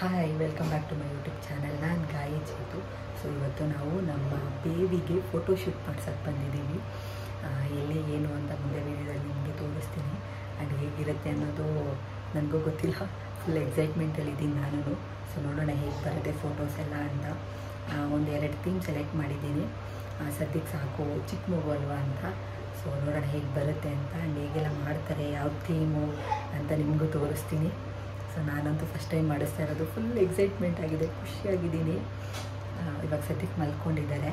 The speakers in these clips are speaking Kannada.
hi welcome back to my YouTube channel ನಾನು ಗಾಯಿ ಚೇತು ಸೊ ಇವತ್ತು ನಾವು ನಮ್ಮ ಬೇಬಿಗೆ ಶೂಟ್ ಮಾಡ್ಸೋಕ್ಕೆ ಬಂದಿದ್ದೀವಿ ಎಲ್ಲಿ ಏನು ಅಂತ ಮುಂದೆ ವೀಡಿಯೋದಲ್ಲಿ ನಿಮಗೆ ತೋರಿಸ್ತೀನಿ ಅದು ಹೇಗಿರುತ್ತೆ ಅನ್ನೋದು ನನಗೂ ಗೊತ್ತಿಲ್ಲ ಫುಲ್ ಇದ್ದೀನಿ ನಾನು ಸೊ ನೋಡೋಣ ಹೇಗೆ ಬರುತ್ತೆ ಫೋಟೋಸ್ ಎಲ್ಲ ಅಂತ ಒಂದು ಎರಡು ಥೀಮ್ ಸೆಲೆಕ್ಟ್ ಮಾಡಿದ್ದೀನಿ ಸದ್ಯಕ್ಕೆ ಸಾಕು ಚಿಕ್ಕ ಮಗು ಅಲ್ವಾ ಅಂತ ಸೊ ನೋಡೋಣ ಹೇಗೆ ಬರುತ್ತೆ ಅಂತ ಆ್ಯಂಡ್ ಹೇಗೆಲ್ಲ ಮಾಡ್ತಾರೆ ಯಾವ ಥೀಮು ಅಂತ ನಿಮಗೂ ತೋರಿಸ್ತೀನಿ ಸೊ ನಾನಂತೂ ಫಸ್ಟ್ ಟೈಮ್ ಮಾಡಿಸ್ತಾ ಇರೋದು ಫುಲ್ ಎಕ್ಸೈಟ್ಮೆಂಟ್ ಆಗಿದೆ ಖುಷಿಯಾಗಿದ್ದೀನಿ ಇವಾಗ ಸದ್ಯಕ್ಕೆ ಮಲ್ಕೊಂಡಿದ್ದಾರೆ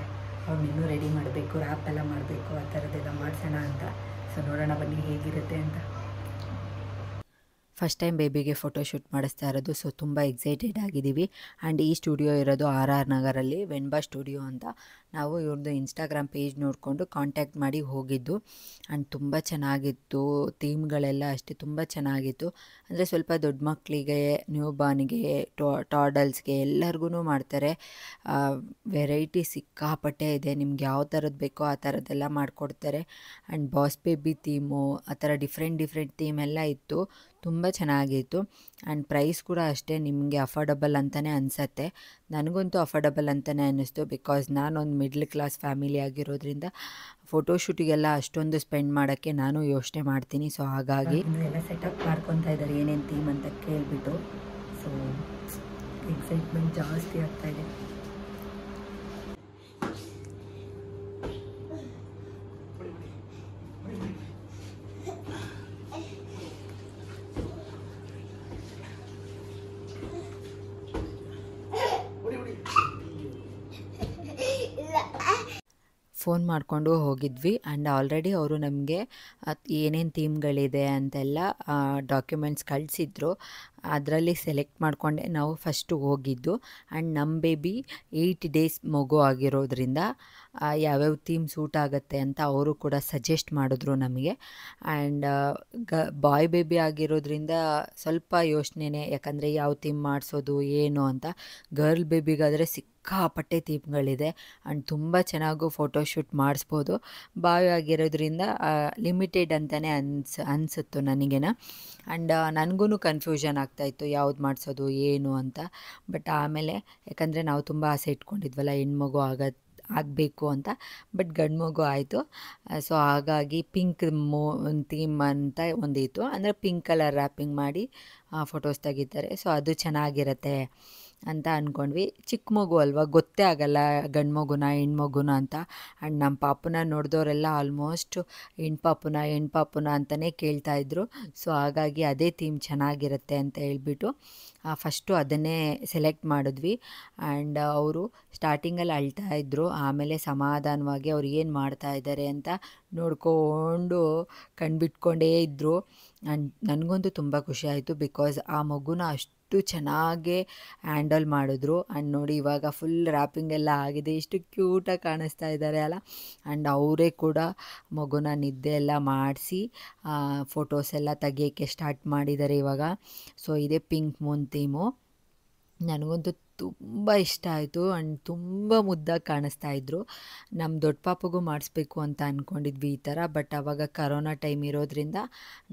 ಅವ್ನು ಇನ್ನೂ ರೆಡಿ ಮಾಡಬೇಕು ರ್ಯಾಪ್ ಎಲ್ಲ ಮಾಡಬೇಕು ಆ ಥರದ್ದೆಲ್ಲ ಮಾಡಿಸೋಣ ಅಂತ ಸೊ ನೋಡೋಣ ಬನ್ನಿ ಹೇಗಿರುತ್ತೆ ಅಂತ ಫಸ್ಟ್ ಟೈಮ್ ಬೇಬಿಗೆ ಫೋಟೋ ಶೂಟ್ ಮಾಡಿಸ್ತಾ ಇರೋದು ಸೊ ತುಂಬ ಎಕ್ಸೈಟೆಡ್ ಆಗಿದ್ದೀವಿ ಆ್ಯಂಡ್ ಈ ಸ್ಟುಡಿಯೋ ಇರೋದು ಆರ್ ಆರ್ ನಗರಲ್ಲಿ ವೆನ್ಬಾ ಸ್ಟುಡಿಯೋ ಅಂತ ನಾವು ಇವ್ರದ್ದು ಇನ್ಸ್ಟಾಗ್ರಾಮ್ ಪೇಜ್ ನೋಡಿಕೊಂಡು ಕಾಂಟ್ಯಾಕ್ಟ್ ಮಾಡಿ ಹೋಗಿದ್ದು ಆ್ಯಂಡ್ ತುಂಬ ಚೆನ್ನಾಗಿತ್ತು ಥೀಮ್ಗಳೆಲ್ಲ ಅಷ್ಟೇ ತುಂಬ ಚೆನ್ನಾಗಿತ್ತು ಅಂದರೆ ಸ್ವಲ್ಪ ದೊಡ್ಡ ಮಕ್ಕಳಿಗೆ ನ್ಯೂ ಬಾರ್ನಿಗೆ ಟೋ ಟಾಡಲ್ಸ್ಗೆ ಎಲ್ಲರಿಗೂ ಮಾಡ್ತಾರೆ ವೆರೈಟಿ ಸಿಕ್ಕಾಪಟ್ಟೆ ಇದೆ ನಿಮ್ಗೆ ಯಾವ ಥರದ್ದು ಬೇಕೋ ಆ ಥರದ್ದೆಲ್ಲ ಮಾಡಿಕೊಡ್ತಾರೆ ಆ್ಯಂಡ್ ಬಾಸ್ ಬೇಬಿ ಥೀಮು ಆ ಥರ ಡಿಫ್ರೆಂಟ್ ಡಿಫ್ರೆಂಟ್ ಥೀಮ್ ಎಲ್ಲ ಇತ್ತು ತುಂಬ ಚೆನ್ನಾಗಿತ್ತು ಆ್ಯಂಡ್ ಪ್ರೈಸ್ ಕೂಡ ಅಷ್ಟೇ ನಿಮಗೆ ಅಫೋರ್ಡಬಲ್ ಅಂತಲೇ ಅನಿಸತ್ತೆ ನನಗಂತೂ ಅಫೋರ್ಡಬಲ್ ಅಂತಲೇ ಅನ್ನಿಸ್ತು ಬಿಕಾಸ್ ನಾನೊಂದು ಮಿಡ್ಲ್ ಕ್ಲಾಸ್ ಫ್ಯಾಮಿಲಿ ಆಗಿರೋದ್ರಿಂದ ಫೋಟೋಶೂಟಿಗೆಲ್ಲ ಅಷ್ಟೊಂದು ಸ್ಪೆಂಡ್ ಮಾಡೋಕ್ಕೆ ನಾನು ಯೋಚನೆ ಮಾಡ್ತೀನಿ ಸೊ ಹಾಗಾಗಿ ಎಲ್ಲ ಸೆಟಪ್ ಮಾಡ್ಕೊತಾ ಇದ್ದಾರೆ ಏನೇನು ಥೀಮ್ ಅಂತ ಕೇಳಿಬಿಟ್ಟು ಸೊ ಎಕ್ಸೈಟ್ಮೆಂಟ್ ಜಾಸ್ತಿ ಆಗ್ತಾಯಿದೆ ಫೋನ್ ಮಾಡಿಕೊಂಡು ಹೋಗಿದ್ವಿ ಆ್ಯಂಡ್ ಆಲ್ರೆಡಿ ಅವರು ನಮಗೆ ಏನೇನು ಥೀಮ್ಗಳಿದೆ ಅಂತೆಲ್ಲ ಡಾಕ್ಯುಮೆಂಟ್ಸ್ ಕಳಿಸಿದ್ರು ಅದರಲ್ಲಿ ಸೆಲೆಕ್ಟ್ ಮಾಡಿಕೊಂಡೆ ನಾವು ಫಸ್ಟು ಹೋಗಿದ್ದು ಆ್ಯಂಡ್ ನಮ್ಮ ಬೇಬಿ ಏಯ್ಟ್ ಡೇಸ್ ಮಗು ಆಗಿರೋದ್ರಿಂದ ಯಾವ್ಯಾವ ಥೀಮ್ ಸೂಟ್ ಆಗುತ್ತೆ ಅಂತ ಅವರು ಕೂಡ ಸಜೆಸ್ಟ್ ಮಾಡಿದ್ರು ನಮಗೆ ಆ್ಯಂಡ್ ಗ ಬಾಯ್ ಬೇಬಿ ಆಗಿರೋದ್ರಿಂದ ಸ್ವಲ್ಪ ಯೋಚನೆನೇ ಯಾಕಂದರೆ ಯಾವ ಥೀಮ್ ಮಾಡಿಸೋದು ಏನು ಅಂತ ಗರ್ಲ್ ಬೇಬಿಗಾದರೆ ಸಿಕ್ಕಾಪಟ್ಟೆ ಥೀಮ್ಗಳಿದೆ ಆ್ಯಂಡ್ ತುಂಬ ಚೆನ್ನಾಗೂ ಫೋಟೋಶೂಟ್ ಮಾಡಿಸ್ಬೋದು ಬಾಯ್ ಆಗಿರೋದ್ರಿಂದ ಲಿಮಿಟೆಡ್ ಅಂತಲೇ ಅನ್ಸ್ ಅನಿಸುತ್ತೋ ನನಗೇನ ಆ್ಯಂಡ್ ನನಗೂ ಕನ್ಫ್ಯೂಷನ್ ಆಗ್ತಾಯಿತ್ತು ಯಾವ್ದು ಮಾಡಿಸೋದು ಏನು ಅಂತ ಬಟ್ ಆಮೇಲೆ ಯಾಕಂದರೆ ನಾವು ತುಂಬ ಆಸೆ ಇಟ್ಕೊಂಡಿದ್ವಲ್ಲ ಹೆಣ್ಮಗು ಆಗ ಆಗಬೇಕು ಅಂತ ಬಟ್ ಗಂಡು ಮಗು ಆಯಿತು ಸೊ ಹಾಗಾಗಿ ಪಿಂಕ್ ಮೋ ಥೀಮ್ ಅಂತ ಒಂದಿತ್ತು ಅಂದರೆ ಪಿಂಕ್ ಕಲರ್ ರ್ಯಾಪಿಂಗ್ ಮಾಡಿ ಫೋಟೋಸ್ ತೆಗಿತಾರೆ ಸೊ ಅದು ಚೆನ್ನಾಗಿರುತ್ತೆ ಅಂತ ಅಂದ್ಕೊಂಡ್ವಿ ಚಿಕ್ಕ ಮಗು ಅಲ್ವಾ ಗೊತ್ತೇ ಆಗಲ್ಲ ಗಂಡು ಮಗುನ ಮಗುನ ಅಂತ ಆ್ಯಂಡ್ ನಮ್ಮ ಪಾಪನ ನೋಡಿದವರೆಲ್ಲ ಆಲ್ಮೋಸ್ಟ್ ಹೆಣ್ಣು ಪಾಪುನ ಹೆಣ್ಣು ಪಾಪನ ಅಂತಲೇ ಕೇಳ್ತಾಯಿದ್ರು ಸೊ ಹಾಗಾಗಿ ಅದೇ ಥೀಮ್ ಚೆನ್ನಾಗಿರುತ್ತೆ ಅಂತ ಹೇಳ್ಬಿಟ್ಟು ಫಸ್ಟು ಅದನ್ನೇ ಸೆಲೆಕ್ಟ್ ಮಾಡಿದ್ವಿ ಆ್ಯಂಡ್ ಅವರು ಸ್ಟಾರ್ಟಿಂಗಲ್ಲಿ ಅಳ್ತಾ ಇದ್ದರು ಆಮೇಲೆ ಸಮಾಧಾನವಾಗಿ ಅವ್ರು ಏನು ಮಾಡ್ತಾ ಇದ್ದಾರೆ ಅಂತ ನೋಡ್ಕೊಂಡು ಕಣ್ಬಿಟ್ಕೊಂಡೇ ಇದ್ದರು ಆ್ಯಂಡ್ ನನಗಂತೂ ತುಂಬ ಖುಷಿ ಆಯಿತು ಬಿಕಾಸ್ ಆ ಮಗುನ ಅಷ್ಟು ಚೆನ್ನಾಗೇ ಹ್ಯಾಂಡಲ್ ಮಾಡಿದ್ರು ಆ್ಯಂಡ್ ನೋಡಿ ಇವಾಗ ಫುಲ್ ರ್ಯಾಪಿಂಗ್ ಎಲ್ಲ ಆಗಿದೆ ಎಷ್ಟು ಕ್ಯೂಟಾಗಿ ಕಾಣಿಸ್ತಾ ಇದ್ದಾರೆ ಅಲ್ಲ ಆ್ಯಂಡ್ ಅವರೇ ಕೂಡ ಮಗುನ ನಿದ್ದೆ ಎಲ್ಲ ಮಾಡಿಸಿ ಫೋಟೋಸ್ ಎಲ್ಲ ತೆಗಿಯೋಕ್ಕೆ ಸ್ಟಾರ್ಟ್ ಮಾಡಿದ್ದಾರೆ ಇವಾಗ ಸೊ ಇದೇ ಪಿಂಕ್ ಮೂನ್ ಅಂತೀಮೋ ನನಗೊಂದು ತುಂಬ ಇಷ್ಟ ಆಯಿತು ಆ್ಯಂಡ್ ತುಂಬ ಮುದ್ದಾಗಿ ಕಾಣಿಸ್ತಾ ಇದ್ರು ನಮ್ಮ ದೊಡ್ಡ ಪಾಪಗೂ ಮಾಡಿಸ್ಬೇಕು ಅಂತ ಅಂದ್ಕೊಂಡಿದ್ವಿ ಈ ಥರ ಬಟ್ ಆವಾಗ ಕರೋನಾ ಟೈಮ್ ಇರೋದ್ರಿಂದ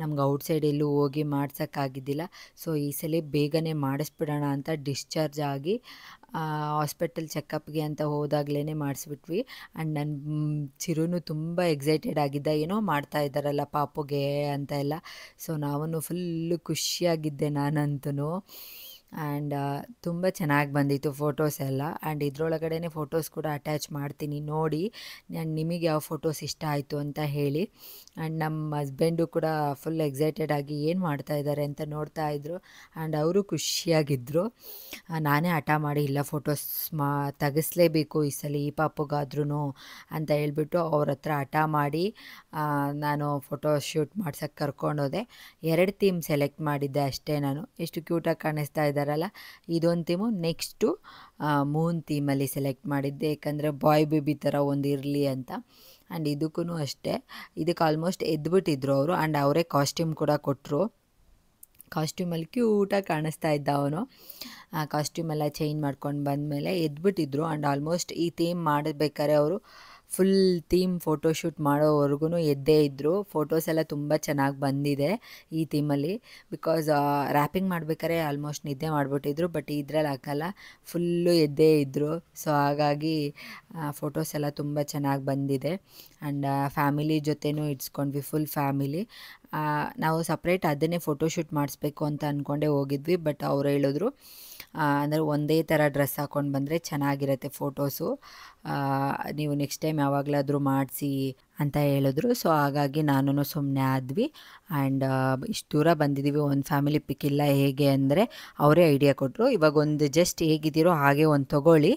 ನಮ್ಗೆ ಔಟ್ಸೈಡ್ ಎಲ್ಲೂ ಹೋಗಿ ಮಾಡ್ಸೋಕ್ಕಾಗಿದ್ದಿಲ್ಲ ಸೊ ಈ ಸಲ ಬೇಗನೆ ಮಾಡಿಸ್ಬಿಡೋಣ ಅಂತ ಡಿಸ್ಚಾರ್ಜ್ ಆಗಿ ಹಾಸ್ಪಿಟಲ್ ಚೆಕಪ್ಗೆ ಅಂತ ಹೋದಾಗಲೇ ಮಾಡಿಸ್ಬಿಟ್ವಿ ಆ್ಯಂಡ್ ನನ್ನ ಚಿರುನು ತುಂಬ ಎಕ್ಸೈಟೆಡ್ ಆಗಿದ್ದ ಏನೋ ಮಾಡ್ತಾ ಇದ್ದಾರಲ್ಲ ಪಾಪುಗೆ ಅಂತ ಎಲ್ಲ ಸೊ ನಾವೂ ಫುಲ್ಲು ಖುಷಿಯಾಗಿದ್ದೆ ನಾನಂತೂ ಆ್ಯಂಡ್ uh, ತುಂಬ ಚೆನ್ನಾಗಿ ಬಂದಿತ್ತು ಫೋಟೋಸ್ ಎಲ್ಲ ಆ್ಯಂಡ್ ಇದರೊಳಗಡೆ ಫೋಟೋಸ್ ಕೂಡ ಅಟ್ಯಾಚ್ ಮಾಡ್ತೀನಿ ನೋಡಿ ನಾನು ನಿಮಗೆ ಯಾವ ಫೋಟೋಸ್ ಇಷ್ಟ ಆಯಿತು ಅಂತ ಹೇಳಿ ಆ್ಯಂಡ್ ನಮ್ಮ ಹಸ್ಬೆಂಡು ಕೂಡ ಫುಲ್ ಎಕ್ಸೈಟೆಡ್ ಆಗಿ ಏನು ಮಾಡ್ತಾ ಇದ್ದಾರೆ ಅಂತ ನೋಡ್ತಾ ಇದ್ರು ಆ್ಯಂಡ್ ಅವರು ಖುಷಿಯಾಗಿದ್ದರು ನಾನೇ ಹಠ ಮಾಡಿ ಇಲ್ಲ ಫೋಟೋಸ್ ಮಾ ತೆಗೆಸಲೇಬೇಕು ಈ ಸಲ ಈ ಪಾಪಗಾದ್ರೂ ಅಂತ ಹೇಳ್ಬಿಟ್ಟು ಅವ್ರ ಹತ್ರ ಹಠ ಮಾಡಿ ನಾನು ಫೋಟೋ ಶೂಟ್ ಮಾಡ್ಸೋಕ್ಕೆ ಕರ್ಕೊಂಡೋದೆ ಎರಡು ಥೀಮ್ ಸೆಲೆಕ್ಟ್ ಮಾಡಿದ್ದೆ ಅಷ್ಟೇ ನಾನು ಎಷ್ಟು ಕ್ಯೂಟಾಗಿ ಕಾಣಿಸ್ತಾ ಇದ್ದಾರೆ ಮಾಡಿದ್ದಾರಲ್ಲ ಇದೊಂದು ಥೀಮು ನೆಕ್ಸ್ಟು ಮೂನ್ ಥೀಮಲ್ಲಿ ಸೆಲೆಕ್ಟ್ ಮಾಡಿದ್ದೆ ಏಕೆಂದರೆ ಬಾಯ್ ಬೇಬಿ ಥರ ಒಂದು ಇರಲಿ ಅಂತ ಆ್ಯಂಡ್ ಇದಕ್ಕೂ ಅಷ್ಟೇ ಇದಕ್ಕೆ ಆಲ್ಮೋಸ್ಟ್ ಎದ್ಬಿಟ್ಟಿದ್ರು ಅವರು ಆ್ಯಂಡ್ ಅವರೇ ಕಾಸ್ಟ್ಯೂಮ್ ಕೂಡ ಕೊಟ್ಟರು ಕಾಸ್ಟ್ಯೂಮಲ್ಲಿ ಕ್ಯೂಟಾಗಿ ಕಾಣಿಸ್ತಾ ಇದ್ದ ಅವನು ಆ ಕಾಸ್ಟ್ಯೂಮೆಲ್ಲ ಚೇಂಜ್ ಮಾಡ್ಕೊಂಡು ಬಂದಮೇಲೆ ಎದ್ಬಿಟ್ಟಿದ್ರು ಆ್ಯಂಡ್ ಆಲ್ಮೋಸ್ಟ್ ಈ ಥೀಮ್ ಮಾಡಬೇಕಾದ್ರೆ ಅವರು ಫುಲ್ ಥೀಮ್ ಫೋಟೋಶೂಟ್ ಮಾಡೋವರೆಗೂ ಎದ್ದೇ ಇದ್ದರು ಫೋಟೋಸ್ ಎಲ್ಲ ತುಂಬ ಚೆನ್ನಾಗಿ ಬಂದಿದೆ ಈ ಥೀಮಲ್ಲಿ ಬಿಕಾಸ್ ರ್ಯಾಪಿಂಗ್ ಮಾಡ್ಬೇಕಾದ್ರೆ ಆಲ್ಮೋಸ್ಟ್ ನಿದ್ದೆ ಮಾಡಿಬಿಟ್ಟಿದ್ರು ಬಟ್ ಇದ್ರಲ್ಲಿ ಹಾಕಲ್ಲ ಫುಲ್ಲು ಎದ್ದೇ ಇದ್ದರು ಸೊ ಹಾಗಾಗಿ ಫೋಟೋಸ್ ಎಲ್ಲ ತುಂಬ ಚೆನ್ನಾಗಿ ಬಂದಿದೆ ಆ್ಯಂಡ್ ಫ್ಯಾಮಿಲಿ ಜೊತೆನೂ ಇಡ್ಸ್ಕೊಂಡ್ವಿ ಫುಲ್ ಫ್ಯಾಮಿಲಿ ನಾವು ಸಪ್ರೇಟ್ ಅದನ್ನೇ ಫೋಟೋಶೂಟ್ ಮಾಡಿಸ್ಬೇಕು ಅಂತ ಅಂದ್ಕೊಂಡೆ ಹೋಗಿದ್ವಿ ಬಟ್ ಅವ್ರು ಹೇಳಿದ್ರು ಅಂದರೆ ಒಂದೇ ಥರ ಡ್ರೆಸ್ ಹಾಕ್ಕೊಂಡು ಬಂದರೆ ಚೆನ್ನಾಗಿರುತ್ತೆ ಫೋಟೋಸು ನೀವು ನೆಕ್ಸ್ಟ್ ಟೈಮ್ ಯಾವಾಗಲಾದರೂ ಮಾಡಿಸಿ ಅಂತ ಹೇಳಿದ್ರು ಸೊ ಹಾಗಾಗಿ ನಾನು ಸುಮ್ಮನೆ ಆದ್ವಿ ಆ್ಯಂಡ್ ಇಷ್ಟು ದೂರ ಬಂದಿದ್ದೀವಿ ಒಂದು ಫ್ಯಾಮಿಲಿ ಪಿಕ್ ಇಲ್ಲ ಹೇಗೆ ಅಂದರೆ ಅವರೇ ಐಡಿಯಾ ಕೊಟ್ಟರು ಇವಾಗ ಒಂದು ಜಸ್ಟ್ ಹೇಗಿದ್ದೀರೋ ಹಾಗೆ ಒಂದು ತೊಗೊಳ್ಳಿ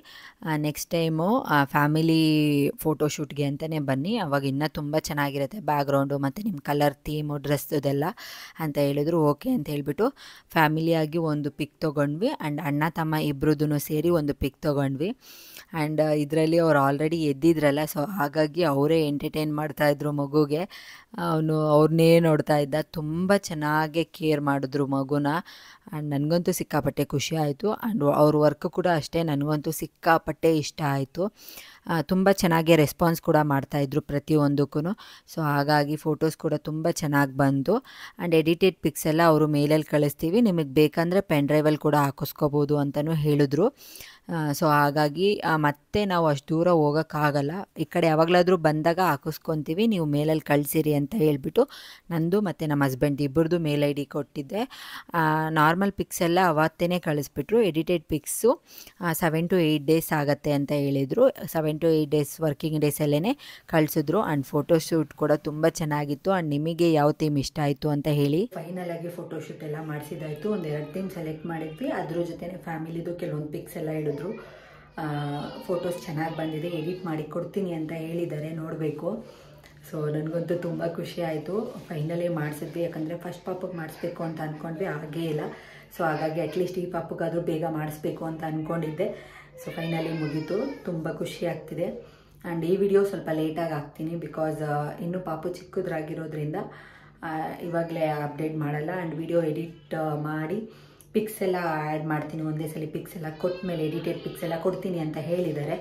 ನೆಕ್ಸ್ಟ್ ಟೈಮು ಫ್ಯಾಮಿಲಿ ಫೋಟೋಶೂಟ್ಗೆ ಅಂತಲೇ ಬನ್ನಿ ಅವಾಗ ಇನ್ನೂ ತುಂಬ ಚೆನ್ನಾಗಿರುತ್ತೆ ಬ್ಯಾಗ್ರೌಂಡು ಮತ್ತು ನಿಮ್ಮ ಕಲರ್ ಥೀಮು ಡ್ರೆಸ್ದೆಲ್ಲ ಅಂತ ಹೇಳಿದ್ರು ಓಕೆ ಅಂತ ಹೇಳಿಬಿಟ್ಟು ಫ್ಯಾಮಿಲಿಯಾಗಿ ಒಂದು ಪಿಕ್ ತೊಗೊಂಡ್ವಿ ಆ್ಯಂಡ್ ಅಣ್ಣ ತಮ್ಮ ಇಬ್ಬರದೂ ಸೇರಿ ಒಂದು ಪಿಕ್ ತೊಗೊಂಡ್ವಿ ಆ್ಯಂಡ್ ಇದರಲ್ಲಿ ಅವ್ರು ಆಲ್ರೆಡಿ ಎದ್ದಿದ್ರಲ್ಲ ಸೊ ಹಾಗಾಗಿ ಅವರೇ ಎಂಟರ್ಟೈನ್ ಮಾಡ್ತಾಯಿದ್ರು ಮಗುಗೆ ಅವನು ಅವ್ರನ್ನೇ ನೋಡ್ತಾ ಇದ್ದ ತುಂಬ ಚೆನ್ನಾಗೆ ಕೇರ್ ಮಾಡಿದ್ರು ಮಗುನ ಆ್ಯಂಡ್ ನನಗಂತೂ ಸಿಕ್ಕಾಪಟ್ಟೆ ಖುಷಿ ಆಯಿತು ಆ್ಯಂಡ್ ಅವ್ರ ವರ್ಕ್ ಕೂಡ ಅಷ್ಟೇ ನನಗಂತೂ ಸಿಕ್ಕಾಪಟ್ಟೆ ಇಷ್ಟ ಆಯಿತು ತುಂಬ ಚೆನ್ನಾಗಿ ರೆಸ್ಪಾನ್ಸ್ ಕೂಡ ಮಾಡ್ತಾಯಿದ್ರು ಪ್ರತಿಯೊಂದಕ್ಕೂ ಸೊ ಹಾಗಾಗಿ ಫೋಟೋಸ್ ಕೂಡ ತುಂಬ ಚೆನ್ನಾಗಿ ಬಂತು ಆ್ಯಂಡ್ ಎಡಿಟೆಡ್ ಪಿಕ್ಸ್ ಎಲ್ಲ ಅವರು ಮೇಲಲ್ಲಿ ಕಳಿಸ್ತೀವಿ ನಿಮಗೆ ಬೇಕಂದರೆ ಪೆನ್ ಡ್ರೈವಲ್ಲಿ ಕೂಡ ಹಾಕಿಸ್ಕೋಬೋದು ಅಂತಲೂ ಹೇಳಿದ್ರು ಸೊ ಹಾಗಾಗಿ ಮತ್ತೆ ನಾವು ಅಷ್ಟು ದೂರ ಹೋಗೋಕ್ಕಾಗಲ್ಲ ಈ ಕಡೆ ಯಾವಾಗಲಾದರೂ ಬಂದಾಗ ಹಾಕಿಸ್ಕೊತೀವಿ ನೀವು ಮೇಲಲ್ಲಿ ಕಳಿಸಿರಿ ಅಂತ ಹೇಳಿಬಿಟ್ಟು ನಂದು ಮತ್ತು ನಮ್ಮ ಹಸ್ಬೆಂಡ್ ಇಬ್ಬರದು ಮೇಲ್ ಐ ಡಿ ಕೊಟ್ಟಿದ್ದೆ ನಾರ್ಮಲ್ ಪಿಕ್ಸ್ ಎಲ್ಲ ಅವತ್ತೇ ಕಳಿಸ್ಬಿಟ್ರು edited pics seven to eight days ಆಗುತ್ತೆ ಅಂತ ಹೇಳಿದರು seven seven to eight days working ಡೇಸಲ್ಲೇ ಕಳಿಸಿದ್ರು ಆ್ಯಂಡ್ ಫೋಟೋಶೂಟ್ ಕೂಡ ತುಂಬ ಚೆನ್ನಾಗಿತ್ತು ಆ್ಯಂಡ್ ನಿಮಗೆ ಯಾವ ಥೀಮ್ ಇಷ್ಟ ಆಯಿತು ಅಂತ ಹೇಳಿ ಫೈನಲ್ ಆಗಿ ಫೋಟೋಶೂಟ್ ಎಲ್ಲ ಮಾಡಿಸಿದಾಯಿತು ಒಂದು ಎರಡು ಥೀಮ್ ಸೆಲೆಕ್ಟ್ ಮಾಡಿದ್ವಿ ಅದ್ರ ಜೊತೆ ಫ್ಯಾಮಿಲಿದು ಕೆಲವೊಂದು ಪಿಕ್ಸ್ ಎಲ್ಲ ಹಿಡಿದ್ರು ಫೋಟೋಸ್ ಚೆನ್ನಾಗಿ ಬಂದಿದೆ ಎಡಿಟ್ ಮಾಡಿ ಕೊಡ್ತೀನಿ ಅಂತ ಹೇಳಿದ್ದಾರೆ ನೋಡಬೇಕು ಸೊ ನನಗಂತೂ ತುಂಬ ಖುಷಿ ಆಯಿತು ಫೈನಲಿ ಮಾಡಿಸಿದ್ವಿ ಯಾಕಂದರೆ ಫಸ್ಟ್ ಪಾಪಕ್ಕೆ ಮಾಡಿಸ್ಬೇಕು ಅಂತ ಅಂದ್ಕೊಂಡ್ವಿ ಹಾಗೇ ಇಲ್ಲ ಸೊ ಹಾಗಾಗಿ ಅಟ್ಲೀಸ್ಟ್ ಈ ಪಾಪಗಾದರೂ ಬೇಗ ಮಾಡಿಸ್ಬೇಕು ಅಂತ ಅಂದ್ಕೊಂಡಿದ್ದೆ ಸೊ ಫೈನಲಿ ಮುಗೀತು ತುಂಬ ಖುಷಿ ಆಗ್ತಿದೆ ಆ್ಯಂಡ್ ಈ ವಿಡಿಯೋ ಸ್ವಲ್ಪ ಲೇಟಾಗಿ ಹಾಕ್ತೀನಿ ಬಿಕಾಸ್ ಇನ್ನೂ ಪಾಪು ಚಿಕ್ಕದ್ರಾಗಿರೋದ್ರಿಂದ ಇವಾಗಲೇ ಅಪ್ಡೇಟ್ ಮಾಡಲ್ಲ ಆ್ಯಂಡ್ ವಿಡಿಯೋ ಎಡಿಟ್ ಮಾಡಿ ಪಿಕ್ಸ್ ಎಲ್ಲ ಆ್ಯಡ್ ಮಾಡ್ತೀನಿ ಒಂದೇ ಸಲ ಪಿಕ್ಸ್ ಎಲ್ಲ ಕೊಟ್ಟ ಮೇಲೆ ಎಡಿಟೆಡ್ ಪಿಕ್ಸ್ ಎಲ್ಲ ಕೊಡ್ತೀನಿ ಅಂತ ಹೇಳಿದ್ದಾರೆ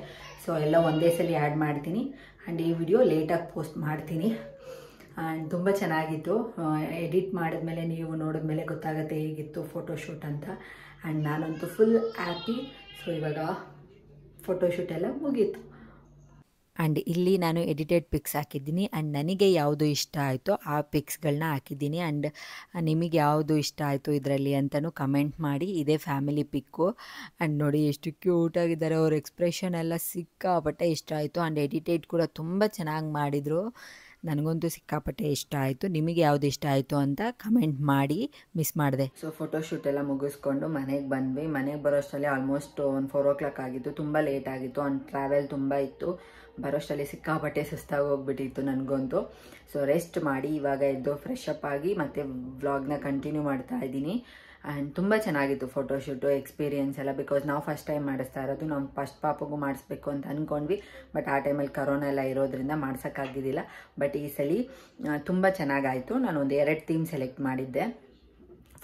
ಸೊ ಎಲ್ಲ ಒಂದೇ ಸಲ ಆ್ಯಡ್ ಮಾಡ್ತೀನಿ ಆ್ಯಂಡ್ ಈ ವಿಡಿಯೋ ಲೇಟಾಗಿ ಪೋಸ್ಟ್ ಮಾಡ್ತೀನಿ ಆ್ಯಂಡ್ ತುಂಬ ಚೆನ್ನಾಗಿತ್ತು ಎಡಿಟ್ ಮಾಡಿದ್ಮೇಲೆ ನೀವು ನೋಡಿದ್ಮೇಲೆ ಗೊತ್ತಾಗುತ್ತೆ ಹೇಗಿತ್ತು ಫೋಟೋಶೂಟ್ ಅಂತ ಆ್ಯಂಡ್ ನಾನಂತೂ ಫುಲ್ ಹ್ಯಾಪಿ ಸೊ ಇವಾಗ ಫೋಟೋಶೂಟ್ ಎಲ್ಲ ಮುಗೀತು ಆ್ಯಂಡ್ ಇಲ್ಲಿ ನಾನು ಎಡಿಟೆಡ್ ಪಿಕ್ಸ್ ಹಾಕಿದ್ದೀನಿ ಆ್ಯಂಡ್ ನನಗೆ ಯಾವುದು ಇಷ್ಟ ಆಯಿತು ಆ ಪಿಕ್ಸ್ಗಳನ್ನ ಹಾಕಿದ್ದೀನಿ ಆ್ಯಂಡ್ ನಿಮಗೆ ಯಾವುದು ಇಷ್ಟ ಆಯಿತು ಇದರಲ್ಲಿ ಅಂತಲೂ ಕಮೆಂಟ್ ಮಾಡಿ ಇದೇ ಫ್ಯಾಮಿಲಿ ಪಿಕ್ಕು ಆ್ಯಂಡ್ ನೋಡಿ ಎಷ್ಟು ಕ್ಯೂಟ್ ಆಗಿದ್ದಾರೆ ಅವ್ರ ಎಕ್ಸ್ಪ್ರೆಷನ್ ಎಲ್ಲ ಸಿಕ್ಕಾಪಟ್ಟೆ ಇಷ್ಟ ಆಯಿತು ಆ್ಯಂಡ್ ಎಡಿಟೆಡ್ ಕೂಡ ತುಂಬ ಚೆನ್ನಾಗಿ ಮಾಡಿದರು ನನಗಂತೂ ಸಿಕ್ಕಾಪಟ್ಟೆ ಇಷ್ಟ ಆಯಿತು ನಿಮಗೆ ಯಾವ್ದು ಇಷ್ಟ ಆಯಿತು ಅಂತ ಕಮೆಂಟ್ ಮಾಡಿ ಮಿಸ್ ಮಾಡಿದೆ ಸೊ ಫೋಟೋಶೂಟ್ ಎಲ್ಲ ಮುಗಿಸ್ಕೊಂಡು ಮನೆಗೆ ಬಂದ್ವಿ ಮನೆಗೆ ಬರೋ ಅಷ್ಟರಲ್ಲಿ ಆಲ್ಮೋಸ್ಟ್ ಒಂದು ಫೋರ್ ಓ ಕ್ಲಾಕ್ ಆಗಿತ್ತು ತುಂಬ ಲೇಟ್ ಆಗಿತ್ತು ಒಂದು ಟ್ರಾವೆಲ್ ತುಂಬ ಇತ್ತು ಬರೋಷ್ಟರಲ್ಲಿ ಸಿಕ್ಕಾಪಟ್ಟೆ ಸುಸ್ತಾಗಿ ಹೋಗ್ಬಿಟ್ಟಿತ್ತು ನನಗಂತೂ ಸೊ ರೆಸ್ಟ್ ಮಾಡಿ ಇವಾಗ ಎದ್ದು ಫ್ರೆಶ್ ಅಪ್ ಆಗಿ ಮತ್ತೆ ವ್ಲಾಗ್ನ ಕಂಟಿನ್ಯೂ ಮಾಡ್ತಾ ಇದ್ದೀನಿ ಆ್ಯಂಡ್ ತುಂಬ ಚೆನ್ನಾಗಿತ್ತು ಫೋಟೋಶೂಟು ಎಕ್ಸ್ಪೀರಿಯೆನ್ಸ್ ಎಲ್ಲ ಬಿಕಾಸ್ ನಾವು ಫಸ್ಟ್ ಟೈಮ್ ಮಾಡಿಸ್ತಾ ಇರೋದು ನಾವು ಫಸ್ಟ್ ಪಾಪಗೂ ಮಾಡಿಸ್ಬೇಕು ಅಂತ ಅಂದ್ಕೊಂಡ್ವಿ ಬಟ್ ಆ ಟೈಮಲ್ಲಿ ಕರೋನಾ ಎಲ್ಲ ಇರೋದ್ರಿಂದ ಮಾಡ್ಸೋಕ್ಕಾಗಿದ್ದಿಲ್ಲ ಬಟ್ ಈ ಸಲ ತುಂಬ ಚೆನ್ನಾಗಾಯಿತು ನಾನು ಒಂದು ಎರಡು ಥೀಮ್ ಸೆಲೆಕ್ಟ್ ಮಾಡಿದ್ದೆ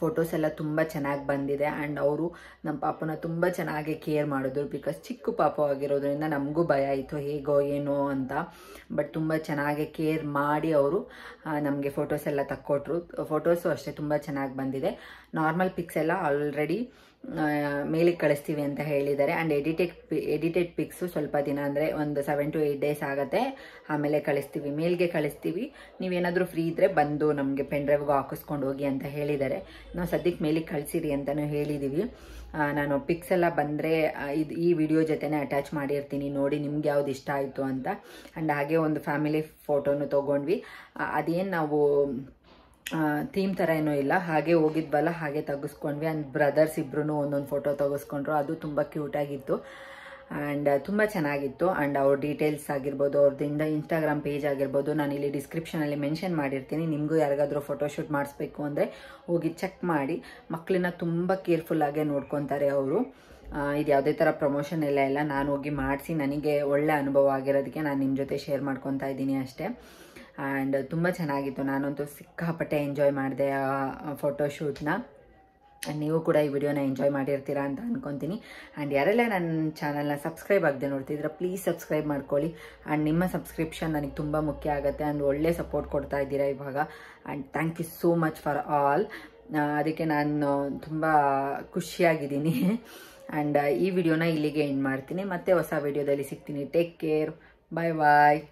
ಫೋಟೋಸ್ ಎಲ್ಲ ತುಂಬ ಚೆನ್ನಾಗಿ ಬಂದಿದೆ ಆ್ಯಂಡ್ ಅವರು ನಮ್ಮ ಪಾಪನ ತುಂಬ ಚೆನ್ನಾಗಿ ಕೇರ್ ಮಾಡಿದ್ರು ಬಿಕಾಸ್ ಚಿಕ್ಕ ಪಾಪ ಆಗಿರೋದ್ರಿಂದ ನಮಗೂ ಭಯ ಆಯಿತು ಹೇಗೋ ಏನೋ ಅಂತ ಬಟ್ ತುಂಬ ಚೆನ್ನಾಗಿ ಕೇರ್ ಮಾಡಿ ಅವರು ನಮಗೆ ಫೋಟೋಸ್ ಎಲ್ಲ ತಕ್ಕೊಟ್ರು ಫೋಟೋಸು ಅಷ್ಟೇ ತುಂಬ ಚೆನ್ನಾಗಿ ಬಂದಿದೆ ನಾರ್ಮಲ್ ಪಿಕ್ಸ್ ಎಲ್ಲ ಆಲ್ರೆಡಿ ಮೇಲಿಗೆ ಕಳಿಸ್ತೀವಿ ಅಂತ ಹೇಳಿದ್ದಾರೆ ಆ್ಯಂಡ್ ಎಡಿಟೆಡ್ ಎಡಿಟೆಡ್ ಪಿಕ್ಸು ಸ್ವಲ್ಪ ದಿನ ಅಂದರೆ ಒಂದು ಸೆವೆನ್ ಟು ಏಯ್ಟ್ ಡೇಸ್ ಆಗುತ್ತೆ ಆಮೇಲೆ ಕಳಿಸ್ತೀವಿ ಮೇಲ್ಗೆ ಕಳಿಸ್ತೀವಿ ನೀವೇನಾದರೂ ಫ್ರೀ ಇದ್ದರೆ ಬಂದು ನಮಗೆ ಪೆನ್ ಡ್ರೈವ್ಗೆ ಹಾಕಿಸ್ಕೊಂಡು ಹೋಗಿ ಅಂತ ಹೇಳಿದ್ದಾರೆ ನಾವು ಸದ್ಯಕ್ಕೆ ಮೇಲಿಗೆ ಕಳಿಸಿರಿ ಅಂತಲೂ ಹೇಳಿದ್ದೀವಿ ನಾನು ಪಿಕ್ಸ್ ಎಲ್ಲ ಬಂದರೆ ಇದು ಈ ವಿಡಿಯೋ ಜೊತೆನೇ ಅಟ್ಯಾಚ್ ಮಾಡಿರ್ತೀನಿ ನೋಡಿ ನಿಮ್ಗೆ ಯಾವ್ದು ಇಷ್ಟ ಆಯಿತು ಅಂತ ಆ್ಯಂಡ್ ಹಾಗೆ ಒಂದು ಫ್ಯಾಮಿಲಿ ಫೋಟೋನು ತೊಗೊಂಡ್ವಿ ಅದೇನು ನಾವು ಥೀಮ್ ಥರ ಏನೂ ಇಲ್ಲ ಹಾಗೆ ಹೋಗಿದ್ವಲ್ಲ ಹಾಗೆ ತೆಗೆಸ್ಕೊಂಡ್ವಿ ಆ್ಯಂಡ್ ಬ್ರದರ್ಸ್ ಇಬ್ರು ಒಂದೊಂದು ಫೋಟೋ ತೆಗೆಸ್ಕೊಂಡ್ರು ಅದು ತುಂಬ ಕ್ಯೂಟಾಗಿತ್ತು ಆ್ಯಂಡ್ ತುಂಬ ಚೆನ್ನಾಗಿತ್ತು ಆ್ಯಂಡ್ ಅವ್ರ ಡೀಟೇಲ್ಸ್ ಆಗಿರ್ಬೋದು ಅವ್ರದಿಂದ ಇನ್ಸ್ಟಾಗ್ರಾಮ್ ಪೇಜ್ ಆಗಿರ್ಬೋದು ನಾನು ಇಲ್ಲಿ ಡಿಸ್ಕ್ರಿಪ್ಷನಲ್ಲಿ ಮೆನ್ಷನ್ ಮಾಡಿರ್ತೀನಿ ನಿಮಗೂ ಯಾರಿಗಾದರೂ ಫೋಟೋಶೂಟ್ ಮಾಡಿಸ್ಬೇಕು ಅಂದರೆ ಹೋಗಿ ಚೆಕ್ ಮಾಡಿ ಮಕ್ಕಳನ್ನ ತುಂಬ ಕೇರ್ಫುಲ್ಲಾಗೆ ನೋಡ್ಕೊತಾರೆ ಅವರು ಇದು ಯಾವುದೇ ಥರ ಪ್ರಮೋಷನ್ ಎಲ್ಲ ಇಲ್ಲ ನಾನು ಹೋಗಿ ಮಾಡಿಸಿ ನನಗೆ ಒಳ್ಳೆ ಅನುಭವ ಆಗಿರೋದಕ್ಕೆ ನಾನು ನಿಮ್ಮ ಜೊತೆ ಶೇರ್ ಮಾಡ್ಕೊತಾ ಇದ್ದೀನಿ ಅಷ್ಟೇ ಆ್ಯಂಡ್ ತುಂಬ ಚೆನ್ನಾಗಿತ್ತು ನಾನಂತೂ ಸಿಕ್ಕಾಪಟ್ಟೆ ಎಂಜಾಯ್ ಮಾಡಿದೆ ಆ ಫೋಟೋಶೂಟ್ನ ನೀವು ಕೂಡ ಈ ವಿಡಿಯೋನ ಎಂಜಾಯ್ ಮಾಡಿರ್ತೀರಾ ಅಂತ ಅನ್ಕೊತೀನಿ ಆ್ಯಂಡ್ ಯಾರೆಲ್ಲ ನನ್ನ ಚಾನಲ್ನ ಸಬ್ಸ್ಕ್ರೈಬ್ ಆಗದೆ ನೋಡ್ತಿದ್ರೆ ಪ್ಲೀಸ್ ಸಬ್ಸ್ಕ್ರೈಬ್ ಮಾಡ್ಕೊಳ್ಳಿ ಆ್ಯಂಡ್ ನಿಮ್ಮ ಸಬ್ಸ್ಕ್ರಿಪ್ಷನ್ ನನಗೆ ತುಂಬ ಮುಖ್ಯ ಆಗುತ್ತೆ ಆ್ಯಂಡ್ ಒಳ್ಳೆ ಸಪೋರ್ಟ್ ಕೊಡ್ತಾ ಇದ್ದೀರಾ ಇವಾಗ and thank you so much for all ಅದಕ್ಕೆ ನಾನು ತುಂಬ ಖುಷಿಯಾಗಿದ್ದೀನಿ ಆ್ಯಂಡ್ ಈ ವಿಡಿಯೋನ ಇಲ್ಲಿಗೆ ಎಂಡ್ ಮಾಡ್ತೀನಿ ಮತ್ತೆ ಹೊಸ ವಿಡಿಯೋದಲ್ಲಿ ಸಿಗ್ತೀನಿ ಟೇಕ್ ಕೇರ್ ಬಾಯ್ ಬಾಯ್